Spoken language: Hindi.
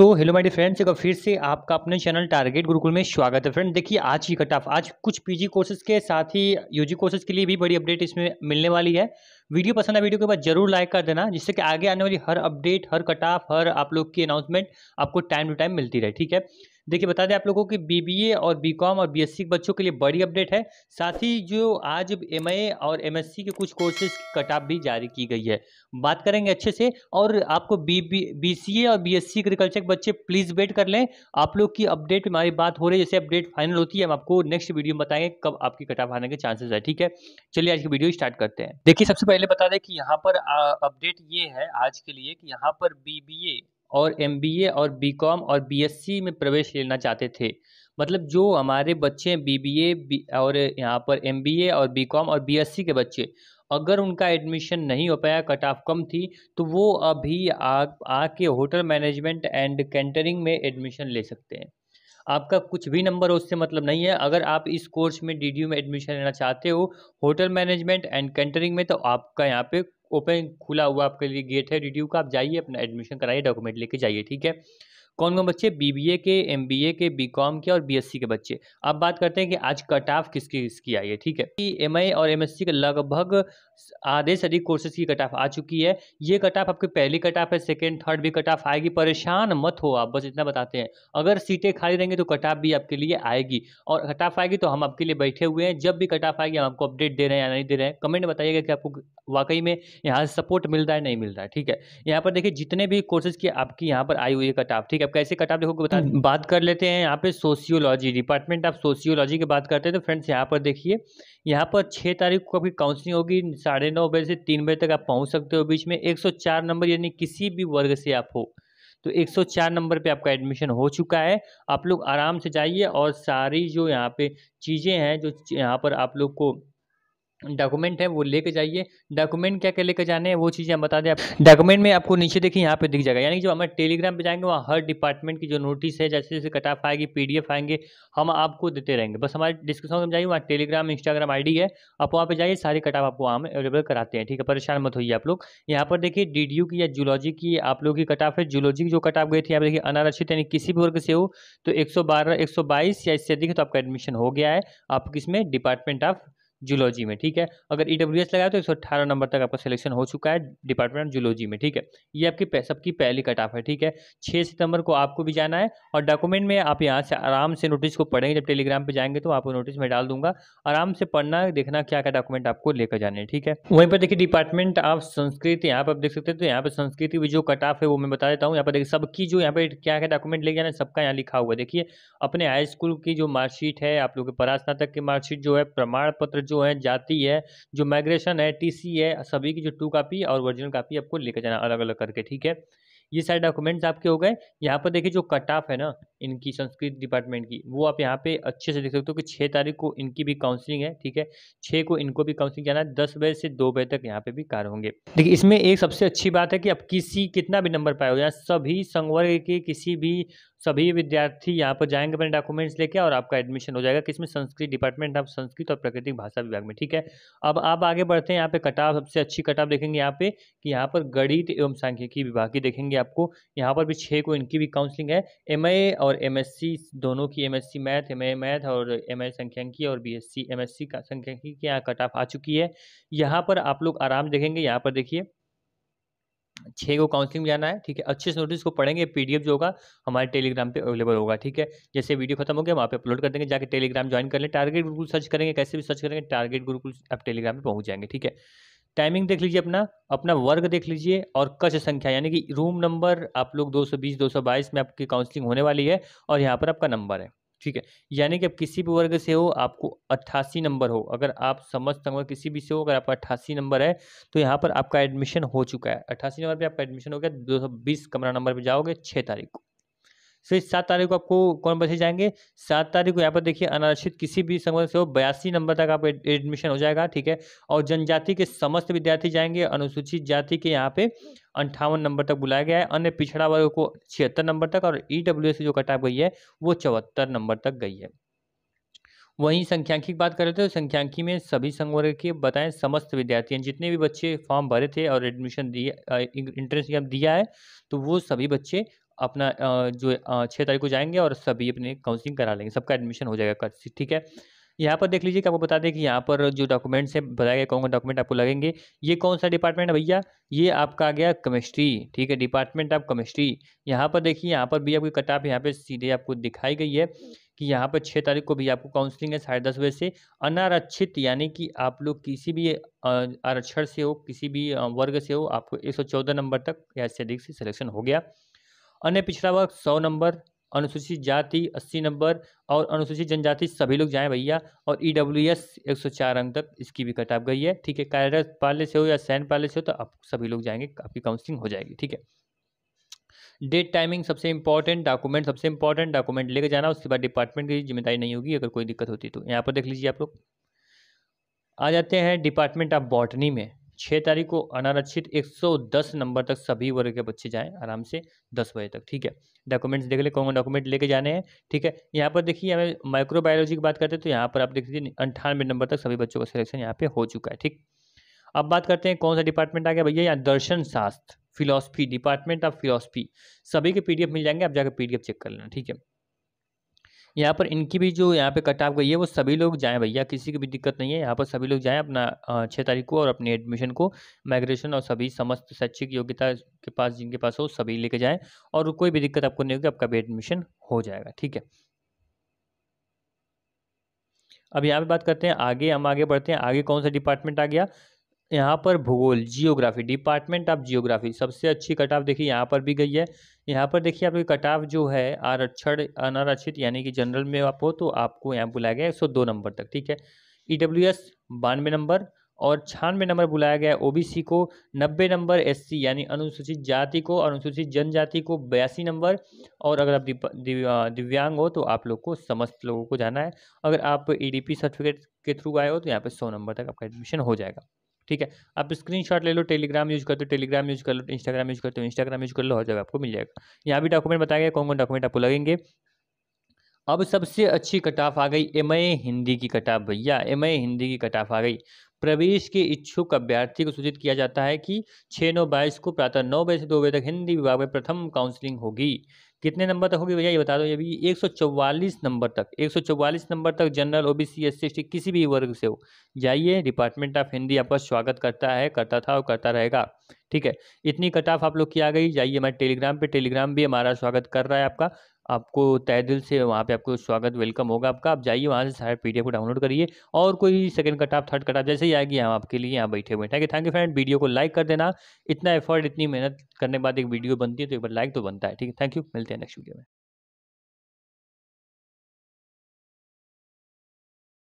सो हेलो माय फ्रेंड्स बार फिर से आपका अपने चैनल टारगेट गुरुकुल में स्वागत है फ्रेंड देखिए आज की कट ऑफ आज कुछ पीजी कोर्सेज के साथ ही यूजी कोर्सेज के लिए भी बड़ी अपडेट इसमें मिलने वाली है वीडियो पसंद है वीडियो के बाद जरूर लाइक कर देना जिससे कि आगे आने वाली हर अपडेट हर कट ऑफ हर आप लोग की अनाउंसमेंट आपको टाइम टू टाइम मिलती रहे ठीक है देखिए बता दें आप लोगों की बीबीए और बीकॉम और बीएससी के बच्चों के लिए बड़ी अपडेट है साथ ही जो आज एमए और एमएससी के कुछ कोर्सेज की कट ऑफ भी जारी की गई है बात करेंगे अच्छे से और आपको बी बी सी और बी एस सी एग्रीकल्चर के बच्चे प्लीज़ वेट कर लें आप लोग की अपडेट हमारी बात हो रही है जैसे अपडेट फाइनल होती है हम आपको नेक्स्ट वीडियो में बताएंगे कब आपकी कट ऑफ आने के चांसेस है ठीक है चलिए आज की वीडियो स्टार्ट करते हैं देखिए सबसे पहले बता दें कि यहाँ पर अपडेट ये है आज के लिए कि यहाँ पर बी और एम और बी और बी में प्रवेश लेना चाहते थे मतलब जो हमारे बच्चे बी बी और यहाँ पर एम और बी और बी के बच्चे अगर उनका एडमिशन नहीं हो पाया कट ऑफ कम थी तो वो अभी आ आके होटल मैनेजमेंट एंड कैंटरिंग में एडमिशन ले सकते हैं आपका कुछ भी नंबर उससे मतलब नहीं है अगर आप इस कोर्स में डी में एडमिशन लेना चाहते हो होटल मैनेजमेंट एंड कैंटरिंग में तो आपका यहाँ पे ओपन खुला हुआ आपके लिए गेट है रिड्यू का आप जाइए अपना एडमिशन कराइए डॉक्यूमेंट लेके जाइए ठीक है कौन कौन बच्चे बीबीए के एमबीए के बीकॉम के और बीएससी के बच्चे अब बात करते हैं कि आज कट ऑफ किसकी किसकी आई है ठीक है एम और एमएससी के लगभग आधे से अधिक कोर्सेज की कट ऑफ आ चुकी है ये कट ऑफ आपकी पहली कट ऑफ है सेकेंड थर्ड भी कट ऑफ आएगी परेशान मत हो आप बस इतना बताते हैं अगर सीटें खाली रहेंगी तो कट ऑफ भी आपके लिए आएगी और कट ऑफ आएगी तो हम आपके लिए बैठे हुए हैं जब भी कट ऑफ आएगी हम आपको अपडेट दे रहे हैं या नहीं दे रहे हैं कमेंट बताइएगा कि आपको वाकई में यहाँ सपोर्ट मिल रहा है नहीं मिल रहा है ठीक है यहाँ पर देखिए जितने भी कोर्सेज की आपकी यहाँ पर आई हुई है कट ऑफ ठीक है आप कैसे कटा आप देखो बता हम्म। बात कर लेते हैं यहाँ पे सोशियोलॉजी डिपार्टमेंट ऑफ सोशियोलॉजी की बात करते हैं तो फ्रेंड्स यहाँ पर देखिए यहाँ पर छः तारीख को आपकी काउंसलिंग होगी साढ़े नौ बजे से तीन बजे तक आप पहुँच सकते हो बीच में एक सौ चार नंबर यानी किसी भी वर्ग से आप हो तो 104 नंबर पे आपका एडमिशन हो चुका है आप लोग आराम से जाइए और सारी जो यहाँ पे चीज़ें हैं जो यहाँ पर आप लोग को डॉक्यूमेंट है वो लेके जाइए डॉक्यूमेंट क्या क्या लेके जाने हैं वो चीज़ें हम बता दें आप डॉक्यूमेंट में आपको नीचे देखिए यहाँ पे दिख जाएगा यानी कि जो हमारे टेलीग्राम पे जाएंगे वहाँ हर डिपार्टमेंट की जो नोटिस है जैसे जैसे कट ऑफ आएगी पी आएंगे हम आपको देते रहेंगे बस हमारे डिस्क्रिप्शन में जाइए वहाँ टेलीग्राम इंस्टाग्राम आई है आप वहाँ पर जाइए सारे कट आपको वहाँ अवेलेबल कराते हैं ठीक है परेशान मत होइए आप लोग यहाँ पर देखिए डी की या जूलॉजी की आप लोग की कट है जूलॉजी की जो कट ऑफ गई थी आप देखिए अनारक्षित यानी किसी भी वर्ग से हो तो एक सौ या इससे अधिक तो आपका एडमिशन हो गया है आप किसमें डिपार्टमेंट ऑफ जूलॉजी में ठीक है अगर ई डब्ल्यू एस लगाया तो एक नंबर तक आपका सिलेक्शन हो चुका है डिपार्टमेंट जूलॉजी में ठीक है ये आपकी सबकी पहली कट ऑफ है ठीक है छः सितंबर को आपको भी जाना है और डॉक्यूमेंट में आप यहाँ से आराम से नोटिस को पढ़ेंगे जब टेलीग्राम पर जाएंगे तो आपको नोटिस में डाल दूंगा आराम से पढ़ना देखना क्या क्या डॉक्यूमेंट आपको लेकर जाने ठीक है वहीं पर देखिए डिपार्टमेंट ऑफ संस्कृति यहाँ पर आप देख सकते हैं तो यहाँ पर संस्कृति भी जो कट ऑफ है वो मैं बता देता हूँ यहाँ पर देखिए सबकी जो यहाँ पर क्या क्या डॉक्यूमेंट लेके जाना है सबका यहाँ लिखा हुआ है देखिए अपने हाई स्कूल की जो मार्कशीट है आप लोग परासना तक की मार्कशीट जो है प्रमाण पत्र जो है जाती है जो माइग्रेशन है टीसी है सभी की जो टू कापी और ओरिजिनल कापी आपको लेकर जाना अलग अलग करके ठीक है ये सारे डॉक्यूमेंट्स आपके हो गए यहाँ पर देखिए जो कट ऑफ है ना इनकी संस्कृत डिपार्टमेंट की वो आप यहाँ पे अच्छे से देख सकते हो कि छः तारीख को इनकी भी काउंसलिंग है ठीक है छः को इनको भी काउंसलिंग जाना है दस बजे से दो बजे तक यहाँ पे भी कार होंगे देखिए इसमें एक सबसे अच्छी बात है कि अब किसी कितना भी नंबर पाए हो या सभी संवर्ग के किसी भी सभी विद्यार्थी यहाँ पर जाएंगे अपने डॉक्यूमेंट्स लेके और आपका एडमिशन हो जाएगा किसमें संस्कृत डिपार्टमेंट ऑफ संस्कृत और प्राकृतिक भाषा विभाग में ठीक है अब आप आगे बढ़ते हैं यहाँ पे कटाव सबसे अच्छी कटाव देखेंगे यहाँ पे कि यहाँ पर गणित एवं सांख्यिकी विभाग की देखेंगे आपको यहाँ पर भी छः को इनकी भी काउंसलिंग है एम और एम दोनों की M math M math M I आई संख्यांकी और बी एस सी का संख्यांकी की यहाँ कटाफ आ चुकी है यहाँ पर आप लोग आराम देखेंगे यहाँ पर देखिए छः को काउंसलिंग में जाना है ठीक है अच्छे से नोटिस को पढ़ेंगे पीडीएफ जो होगा हमारे टेलीग्राम पे अवेलेबल होगा ठीक है जैसे वीडियो खत्म हो गया वहाँ पे अपलोड कर देंगे जाके टेलीग्राम ज्वाइन कर लें टारगेट गुरुकुल सर्च करेंगे कैसे भी सर्च करेंगे टारगेट गुरुकुल आप टेलीग्राम पर पहुँच जाएंगे ठीक है टाइमिंग देख लीजिए अपना अपना वर्ग देख लीजिए और कक्ष संख्या यानी कि रूम नंबर आप लोग दो सौ में आपकी काउंसलिंग होने वाली है और यहाँ पर आपका नंबर है ठीक है यानी कि आप किसी भी वर्ग से हो आपको अट्ठासी नंबर हो अगर आप समझ समझ किसी भी से हो अगर आपका अट्ठासी नंबर है तो यहाँ पर आपका एडमिशन हो चुका है अट्ठासी नंबर पर आपका एडमिशन हो गया दो सौ बीस कमरा नंबर पर जाओगे छः तारीख को फिर सात तारीख को आपको कौन बसे जाएंगे सात तारीख को यहाँ पर देखिए अनारक्षित किसी भी संबंध से हो बयासी नंबर तक आप एडमिशन हो जाएगा ठीक है और जनजाति के समस्त विद्यार्थी जाएंगे अनुसूचित जाति के यहाँ पे अंठावन नंबर तक बुलाया गया है अन्य पिछड़ा वर्ग को छिहत्तर नंबर तक और ई e डब्ल्यू जो कटा गई है वो चौहत्तर नंबर तक गई है वहीं संख्यांकी की बात करें तो संख्यांकी में सभी संवर्ग के बताएं समस्त विद्यार्थी जितने भी बच्चे फॉर्म भरे थे और एडमिशन दिए इंट्रेंस एग्जाम दिया है तो वो सभी बच्चे अपना जो छः तारीख को जाएंगे और सभी अपने काउंसलिंग करा लेंगे सबका एडमिशन हो जाएगा ठीक है यहाँ पर देख लीजिए कि आपको बता दें कि यहाँ पर जो डॉक्यूमेंट्स हैं बताया गया कौन कौन डॉक्यूमेंट आपको लगेंगे ये कौन सा डिपार्टमेंट है भैया ये आपका आ गया केमिस्ट्री ठीक है डिपार्टमेंट ऑफ केमिस्ट्री यहाँ पर देखिए यहाँ पर भी आपकी कट ऑफ यहाँ पर सीधे आपको दिखाई गई है कि यहाँ पर छः तारीख को भी आपको काउंसलिंग है साढ़े दस बजे से अनारक्षित यानी कि आप लोग किसी भी आरक्षण से हो किसी भी वर्ग से हो आपको एक सौ चौदह नंबर तक या से अधिक से सिलेक्शन हो गया अन्य पिछड़ा वर्ग सौ नंबर अनुसूचित जाति अस्सी नंबर और अनुसूचित जनजाति सभी लोग जाएं भैया और ई डब्ल्यू एस एक सौ चार अंक तक इसकी भी कटाप गई है ठीक है कार्यरत पाले से हो या सैन पाले से हो तो आप सभी लोग जाएंगे आपकी काउंसलिंग हो जाएगी ठीक है डेट टाइमिंग सबसे इंपॉर्टेंट डॉक्यूमेंट सबसे इंपॉर्टेंट डॉक्यूमेंट लेके जाना उसके बाद डिपार्टमेंट की जिम्मेदारी नहीं होगी अगर कोई दिक्कत होती तो यहाँ पर देख लीजिए आप लोग आ जाते हैं डिपार्टमेंट ऑफ बॉटनी में छः तारीख को अनारक्षित 110 नंबर तक सभी वर्ग के बच्चे जाएं आराम से 10 बजे तक ठीक है डॉक्यूमेंट्स देख ले कौन कौन डॉक्यूमेंट लेके जाने हैं ठीक है यहाँ पर देखिए हमें माइक्रोबायोलॉजी की बात करते हैं तो यहाँ पर आप देख लीजिए अंठानवे नंबर तक सभी बच्चों का सिलेक्शन यहाँ पे हो चुका है ठीक अब बात करते हैं कौन सा डिपार्टमेंट आ गया भैया यहाँ दर्शन शास्त्र फिलोसफी डिपार्टमेंट ऑफ फिलोसफी सभी के पी मिल जाएंगे आप जाकर पी चेक कर लेना ठीक है यहाँ पर इनकी भी जो यहाँ पे कट ऑफ गई है वो सभी लोग जाएं भैया किसी की भी दिक्कत नहीं है यहाँ पर सभी लोग जाएं अपना छः तारीख को और अपनी एडमिशन को माइग्रेशन और सभी समस्त शैक्षिक योग्यता के पास जिनके पास हो सभी लेके जाएं और कोई भी दिक्कत आपको नहीं होगी आपका भी एडमिशन हो जाएगा ठीक है अब यहाँ पे बात करते हैं आगे हम आगे बढ़ते हैं आगे कौन सा डिपार्टमेंट आ गया यहाँ पर भूगोल जियोग्राफी डिपार्टमेंट ऑफ जियोग्राफी सबसे अच्छी कट ऑफ देखिए यहाँ पर भी गई है यहाँ पर देखिए आपकी कट ऑफ जो है आरक्षण अनारक्षित यानी कि जनरल में आप हो तो आपको यहाँ बुलाया गया एक दो नंबर तक ठीक है ई डब्ल्यू एस बानवे नंबर और छानवे नंबर बुलाया गया ओबीसी को नब्बे नंबर एससी यानी अनुसूचित जाति को अनुसूचित जनजाति को बयासी नंबर और अगर आप दिव्यांग हो तो आप लोग को समस्त लोगों को जाना है अगर आप ईडीपी e सर्टिफिकेट के थ्रू आए हो तो यहाँ पे सौ नंबर तक आपका एडमिशन हो जाएगा ठीक है आप स्क्रीनशॉट ले लो टेलीग्राम यूज करते हो टेलीग्राम यूज कर लो इंस्टाग्राम यूज करते हो इंस्टाग्राम यूज कर लो हर जगह आपको मिल जाएगा यहाँ भी डॉक्यूमेंट बताया गया कौन कौन डॉक्यूमेंट आपको लगेंगे अब सबसे अच्छी कटाफ आ गई एम हिंदी की कटाफ भैया एम हिंदी की कटाफ आ गई प्रवेश के इच्छुक अभ्यर्थी को सूचित किया जाता है कि छः नौ बाईस को प्रातः नौ बजे से दो बजे तक हिंदी विभाग में प्रथम काउंसलिंग होगी कितने नंबर तक होगी भैया ये बता दो ये भी एक नंबर तक 144 नंबर तक general O B C S C किसी भी वर्ग से हो जाइए डिपार्टमेंट ऑफ हिंदी आपका स्वागत करता है करता था और करता रहेगा ठीक है इतनी कटाफ आप लोग की आ गई जाइए हमारे टेलीग्राम पे टेलीग्राम भी हमारा स्वागत कर रहा है आपका आपको तय दिल से वहाँ पे आपको स्वागत वेलकम होगा आपका आप जाइए वहाँ से सारे पीडीएफ को डाउनलोड करिए और कोई सेकंड कट आप थर्ड कट आप जैसे ही आएगी हम आपके लिए यहाँ बैठे हुए ठीक thank you thank you friend video को लाइक कर देना इतना एफर्ट इतनी मेहनत करने के बाद एक वीडियो बनती है तो एक बार लाइक तो बनता है ठीक है थैंक यू मिलते हैं नेक्स्ट वीडियो में